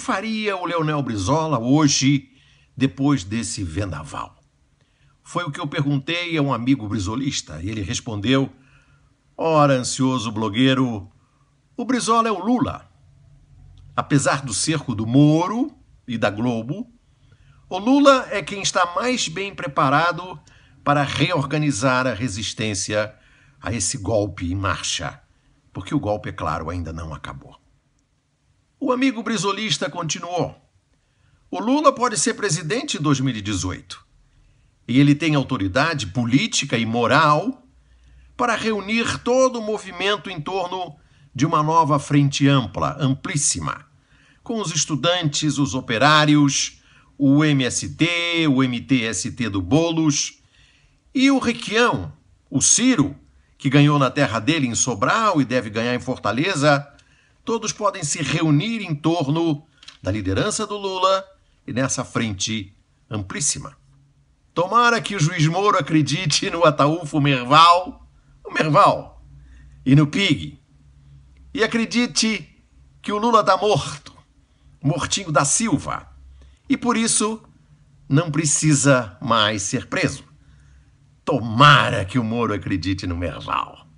faria o Leonel Brizola hoje, depois desse vendaval? Foi o que eu perguntei a um amigo brizolista e ele respondeu: Ora, ansioso blogueiro, o Brizola é o Lula. Apesar do cerco do Moro e da Globo, o Lula é quem está mais bem preparado para reorganizar a resistência a esse golpe em marcha, porque o golpe, é claro, ainda não acabou. O amigo brisolista continuou: O Lula pode ser presidente em 2018. E ele tem autoridade política e moral para reunir todo o movimento em torno de uma nova frente ampla, amplíssima, com os estudantes, os operários, o MST, o MTST do Bolos e o Riquião, o Ciro, que ganhou na terra dele em Sobral e deve ganhar em Fortaleza, todos podem se reunir em torno da liderança do Lula e nessa frente amplíssima. Tomara que o juiz Moro acredite no Ataúfo Merval, o Merval, e no Pig. E acredite que o Lula está morto, mortinho da Silva, e por isso não precisa mais ser preso. Tomara que o Moro acredite no Merval.